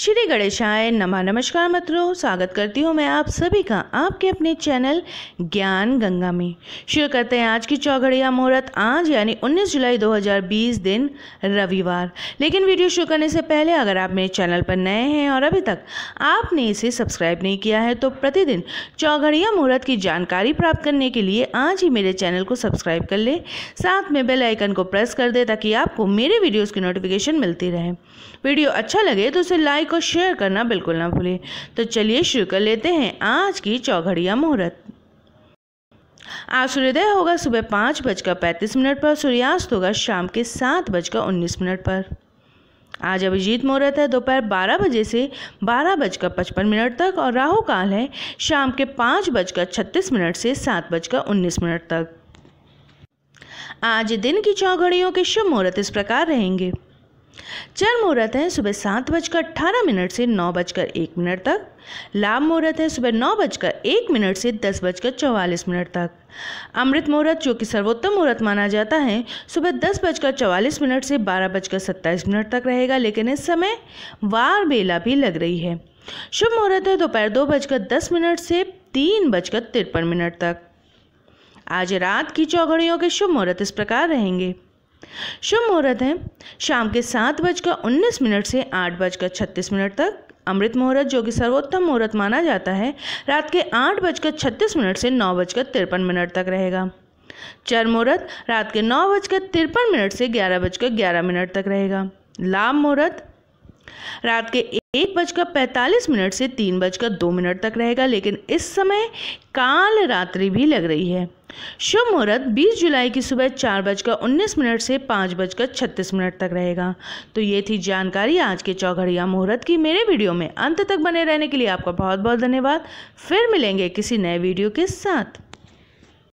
श्री गणेशाय नमा नमस्कार मित्रों स्वागत करती हूँ मैं आप सभी का आपके अपने चैनल ज्ञान गंगा में शुरू करते हैं आज की चौघड़िया मुहूर्त आज यानी 19 जुलाई 2020 दिन रविवार लेकिन वीडियो शुरू करने से पहले अगर आप मेरे चैनल पर नए हैं और अभी तक आपने इसे सब्सक्राइब नहीं किया है तो प्रतिदिन चौघड़िया मुहूर्त की जानकारी प्राप्त करने के लिए आज ही मेरे चैनल को सब्सक्राइब कर ले साथ में बेल आइकन को प्रेस कर दे ताकि आपको मेरे वीडियोज़ की नोटिफिकेशन मिलती रहे वीडियो अच्छा लगे तो उसे लाइक को शेयर करना बिल्कुल ना भूलें तो चलिए शुरू कर लेते हैं आज की चौघड़िया मुहूर्त आज सूर्योदय होगा सुबह पाँच बजकर पैंतीस मिनट पर सूर्यास्त होगा शाम के सात बजकर उन्नीस मिनट पर आज अभिजीत मुहूर्त है दोपहर बारह बजे से बारह बजकर पचपन मिनट तक और राहु काल है शाम के पाँच बजकर छत्तीस मिनट से सात बजकर उन्नीस मिनट तक आज दिन की चौघड़ियों के शुभ मुहूर्त इस प्रकार रहेंगे चर मुहूर्त है सुबह सात बजकर अठारह मिनट से नौ बजकर एक मिनट तक लाभ मुहूर्त है सुबह नौ बजकर एक मिनट से दस बजकर चौवालीस मिनट तक अमृत मुहूर्त जो कि सर्वोत्तम मुहूर्त माना जाता है सुबह दस बजकर चौवालीस मिनट से बारह बजकर सत्ताईस मिनट तक रहेगा लेकिन इस समय वार बेला भी लग रही है शुभ मुहूर्त है दोपहर दो बजकर दस मिनट से तीन बजकर तिरपन मिनट तक आज रात की चौघड़ियों के शुभ मुहूर्त इस प्रकार रहेंगे शुभ मुहूर्त है शाम के सात बजकर उन्नीस मिनट से आठ बजकर छत्तीस मिनट तक अमृत मुहूर्त जो कि सर्वोत्तम मुहूर्त माना जाता है रात के आठ बजकर छत्तीस मिनट से नौ बजकर तिरपन मिनट तक रहेगा चर मुहूर्त रात के नौ बजकर तिरपन मिनट से ग्यारह बजकर ग्यारह मिनट तक रहेगा लाभ मुहूर्त रात के एक बजकर पैंतालीस मिनट से तीन बजकर दो मिनट तक रहेगा लेकिन इस समय काल रात्रि भी लग रही है शुभ मुहूर्त 20 जुलाई की सुबह चार बजकर उन्नीस मिनट से पाँच बजकर छत्तीस मिनट तक रहेगा तो ये थी जानकारी आज के चौघड़िया मुहूर्त की मेरे वीडियो में अंत तक बने रहने के लिए आपका बहुत बहुत धन्यवाद फिर मिलेंगे किसी नए वीडियो के साथ